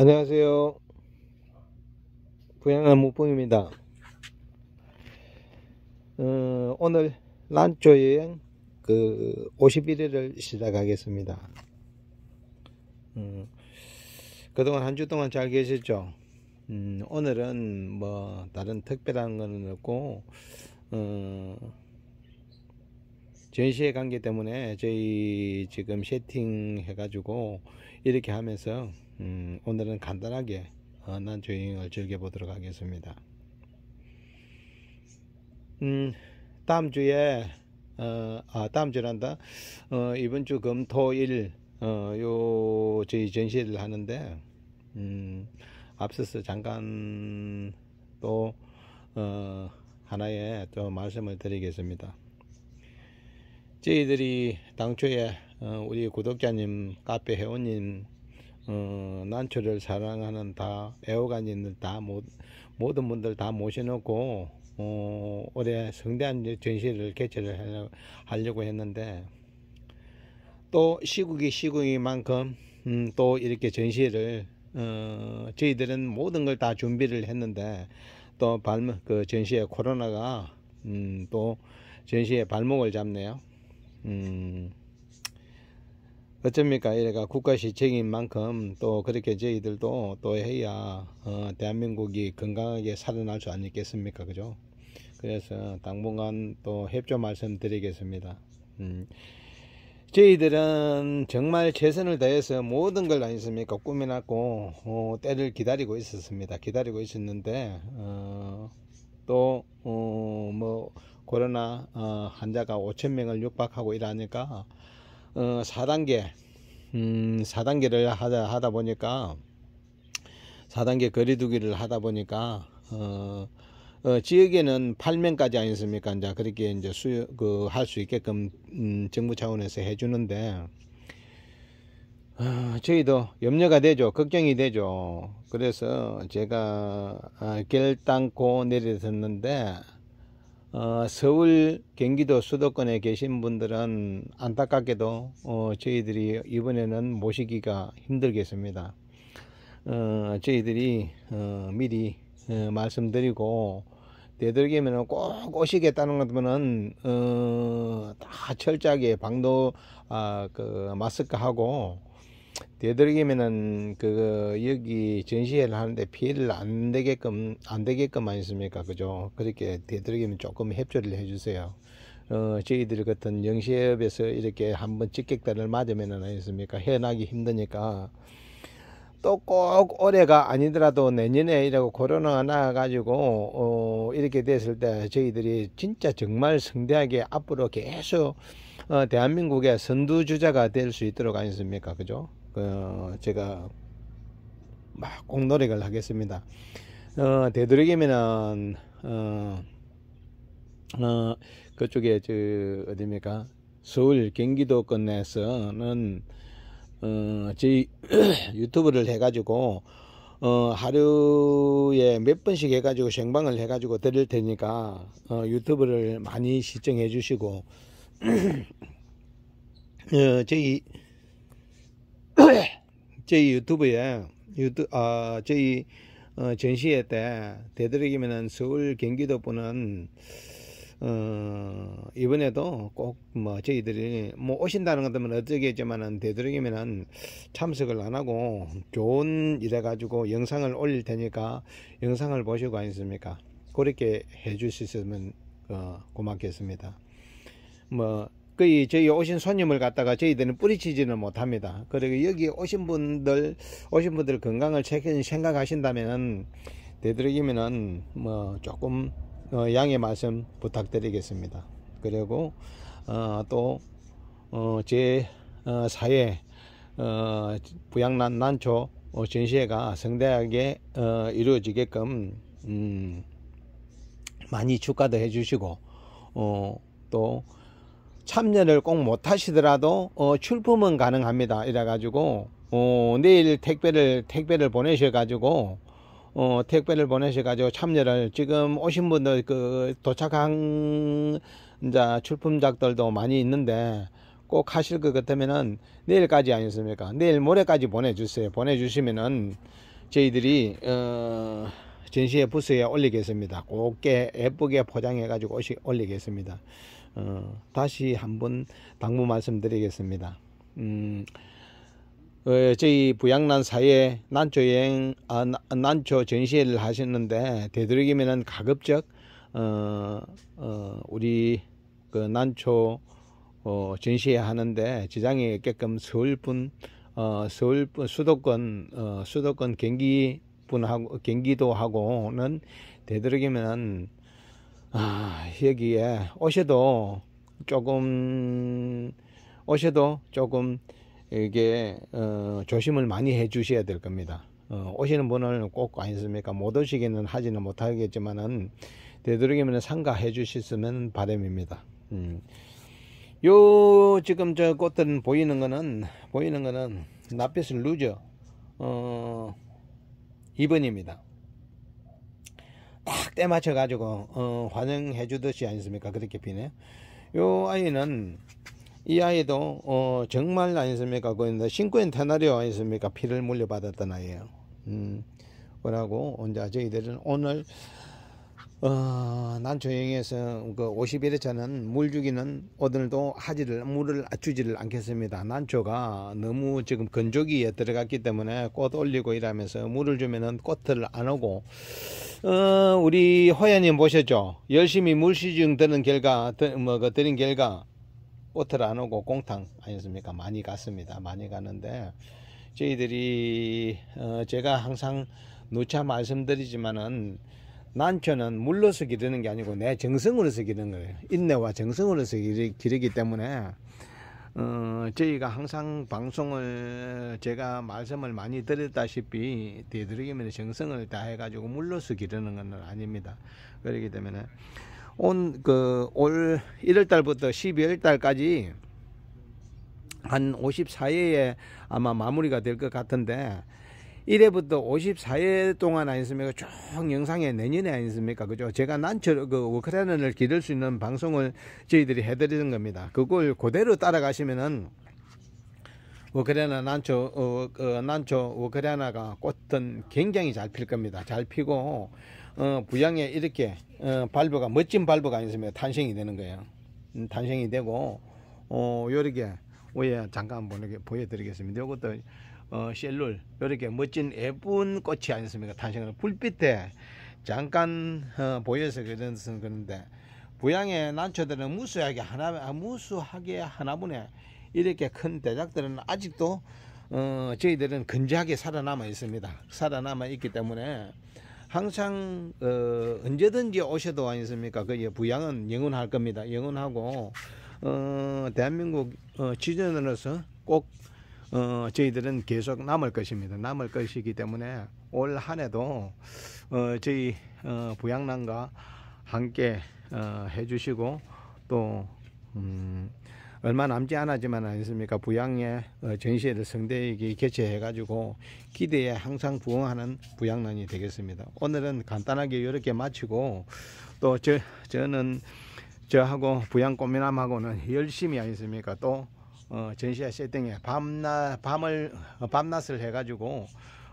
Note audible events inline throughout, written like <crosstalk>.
안녕하세요. 부양한 무봉입니다. 어, 오늘 란초 여행 그5 1일을 시작하겠습니다. 음, 그동안 한 주 동안 잘 계셨죠? 음, 오늘은 뭐 다른 특별한 건 없고 어, 전시회 관계 때문에 저희 지금 세팅해가지고 이렇게 하면서 음, 오늘은 간단하게 어, 난한 조깅을 즐겨보도록 하겠습니다. 음, 다음 주에 어, 아, 다음 주란다. 어, 이번 주 금, 토, 일, 어, 요, 저희 전시를 회 하는데, 음, 앞서서 잠깐 또, 어, 하나의 또 말씀을 드리겠습니다. 저희들이 당초에, 어, 우리 구독자님, 카페 회원님, 어, 난초를 사랑하는 다 애호가님들 다 모, 모든 분들 다 모셔놓고 어, 올해 성대한 전시를 개최를 하려고, 하려고 했는데 또 시국이 시국이만큼 음, 또 이렇게 전시를 어, 저희들은 모든 걸 다 준비를 했는데 또 발목 그 전시에 코로나가 음, 또 전시에 발목을 잡네요. 음, 어쩝니까 이래가 국가시책인 만큼 또 그렇게 저희들도 또 해야 어, 대한민국이 건강하게 살아날 수 아니겠습니까 그죠 그래서 당분간 또 협조 말씀드리겠습니다 음. 저희들은 정말 최선을 다해서 모든 걸 아니십니까 꾸며놨고 어, 때를 기다리고 있었습니다 기다리고 있었는데 어, 또뭐 어, 코로나 어, 환자가 5천 명을 육박하고 이러니까 어, 4단계 음, 4단계를 하다, 하다 보니까 4단계 거리두기를 하다 보니까 어, 어, 지역에는 8명까지 아니습니까? 이제 그렇게 이제 그, 할수 있게끔, 음, 정부 차원에서 해주는데, 어, 저희도 염려가 되죠. 걱정이 되죠. 그래서 제가 아, 결단코 내려졌는데, 어, 서울 경기도 수도권에 계신 분들은 안타깝게도 어, 저희들이 이번에는 모시기가 힘들겠습니다 어, 저희들이 어, 미리 어, 말씀드리고 되돌기면꼭 오시겠다는 것면은 어, 다 철저하게 방도 아, 그 마스크하고 되도록이면은 그 여기 전시회를 하는데 피해를 안 되게끔 안 되게끔 아니습니까 그죠 그렇게 되도록이면 조금 협조를 해주세요 어 저희들 같은 영시협에서 이렇게 한번 직격탄을 맞으면은 아니습니까 헤어나기 힘드니까 또 꼭 올해가 아니더라도 내년에 이라고 코로나가 나가지고 어 이렇게 됐을 때 저희들이 진짜 정말 성대하게 앞으로 계속 어 대한민국의 선두주자가 될 수 있도록 아니습니까 그죠 어, 제가 막꼭 노력을 하겠습니다. 어, 되도록이면은 어, 어, 그쪽에 저 어디입니까? 서울 경기도권 내에서는 어, 저 <clears throat> 유튜브를 해가지고 어, 하루에 몇 번씩 해가지고 생방을 해가지고 드릴 테니까 어, 유튜브를 많이 시청해 주시고 <clears throat> 어, 저희 저희 유튜브에 유튜 아 저희 어, 전시회 때 되도록이면은 서울 경기도 분은 어, 이번에도 꼭 뭐 저희들이 뭐 오신다는 것들면 어쩌겠지만은 되도록이면은 참석을 안 하고 좋은 일해 가지고 영상을 올릴 테니까 영상을 보시고 아니십니까 그렇게 해 주셨으면 어, 고맙겠습니다 뭐거 저희 오신 손님을 갖다가 저희들은 뿌리치지는 못합니다. 그리고 여기 오신 분들, 오신 분들 건강을 챙긴 생각하신다면은 되도록이면은 뭐 조금 어, 양해 말씀 부탁드리겠습니다. 그리고 어, 또제 어, 어, 사회 어, 부양난 난초 어, 전시회가 성대하게 어, 이루어지게끔 음, 많이 축하도 해주시고 어, 또 참여를 꼭 못하시더라도 어, 출품은 가능합니다. 이래가지고 어, 내일 택배를 택배를 보내셔가지고 어, 택배를 보내셔가지고 참여를 지금 오신 분들 그 도착한 자 출품작들도 많이 있는데 꼭 하실 것 같으면은 내일까지 아니었습니까? 내일 모레까지 보내주세요. 보내주시면은 저희들이 어, 전시회 부스에 올리겠습니다. 꼭게 예쁘게 포장해가지고 올리겠습니다. 어, 다시 한번 당부 말씀드리겠습니다. 음, 어, 저희 부양난 사에 난초여행, 아, 난초 전시회를 하셨는데 되도록이면 가급적 어, 어, 우리 그 난초 어, 전시회 하는데 지장이 없게끔 서울뿐 어, 서울뿐 수도권 어, 수도권 경기뿐하고 경기도하고는 되도록이면 아, 여기에 오셔도 조금 오셔도 조금 이게 어, 조심을 많이 해 주셔야 될 겁니다. 어, 오시는 분은꼭 아니십니까? 못 오시기는 하지는 못하겠지만은 되도록이면 상가해 주셨으면 바람입니다. 음. 요 지금 저 꽃들은 보이는 거는 보이는 거는 낯빛을루죠어 2번입니다. 딱때 맞춰 가지고 어, 환영해 주듯이 아니습니까 그렇게 피네요 요 아이는 이 아이도 어, 정말 아니습니까 그인데 신권 고 테나리오 아니습니까 피를 물려받았던 아이예요 음 그러고 혼자 저희들은 오늘 어, 난초영에서 그 50일에 차는 물 주기는 오늘도 하지를 물을 주지를 않겠습니다. 난초가 너무 지금 건조기에 들어갔기 때문에 꽃 올리고 이러면서 물을 주면은 꽃을 안 오고 어, 우리 허연님 보셨죠? 열심히 물시중 드는 결과, 뭐, 그 드린 결과, 오틀 안 오고 공탕 아니었습니까? 많이 갔습니다. 많이 갔는데 저희들이, 어, 제가 항상 누차 말씀드리지만은, 난초는 물러서 기르는 게 아니고 내 정성으로서 기르는 거예요. 인내와 정성으로서 기르기 때문에 어, 저희가 항상 방송을 제가 말씀을 많이 드렸다시피 되도록이면 정성을 다해 가지고 물러서 기르는 건 아닙니다. 그렇기 때문에 온그올 1월 달부터 12월 달까지 한 54회에 아마 마무리가 될 것 같은데 1회부터 54회 동안 아니습니까? 쭉 영상에 내년에 아니습니까? 그죠? 제가 난처, 그, 우크라이나를 기를 수 있는 방송을 저희들이 해드리는 겁니다. 그걸 그대로 따라가시면은 우크라이나 난초, 어, 어, 난초 우크라이나가 꽃은 굉장히 잘 필 겁니다. 잘 피고, 어, 부양에 이렇게, 어, 발부가, 멋진 발부가 아 있으면 탄생이 되는 거예요. 음, 탄생이 되고, 어, 요렇게, 위에 잠깐 보내 보여드리겠습니다. 이것도 어, 셀룰 이렇게 멋진 예쁜 꽃이 아니습니까 탄생하는 불빛에 잠깐 어, 보여서 그랬서 그런데 부양의 난초들은 무수하게 하나 아, 무수하게 하나분에 이렇게 큰 대작들은 아직도 어, 저희들은 건재하게 살아남아 있습니다. 살아남아 있기 때문에 항상 어, 언제든지 오셔도 아니습니까? 그 부양은 영원할 겁니다. 영원하고 어, 대한민국 어, 지전으로서 꼭 어, 저희들은 계속 남을 것입니다. 남을 것이기 때문에 올 한해도 어, 저희 어, 부양남과 함께 어, 해주시고 또 음, 얼마 남지 않았지만 아니습니까 부양의 어, 전시회를 성대에게 개최해가지고 기대에 항상 부응하는 부양난이 되겠습니다. 오늘은 간단하게 이렇게 마치고 또 저, 저는 저하고 부양 꽃미남하고는 열심히 아니습니까 또 어, 전시회 세팅에 밤낮 밤을 어, 밤낮을 해가지고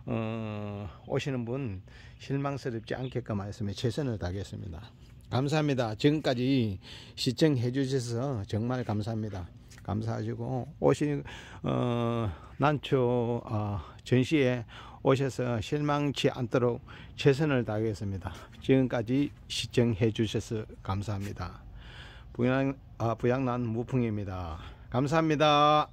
어, 오시는 분 실망스럽지 않게끔 말씀에 최선을 다하겠습니다. 감사합니다. 지금까지 시청해 주셔서 정말 감사합니다. 감사하시고 오신 어, 난초 어, 전시에 오셔서 실망치 않도록 최선을 다하겠습니다. 지금까지 시청해 주셔서 감사합니다. 부양, 아, 부양난 무풍입니다. 감사합니다.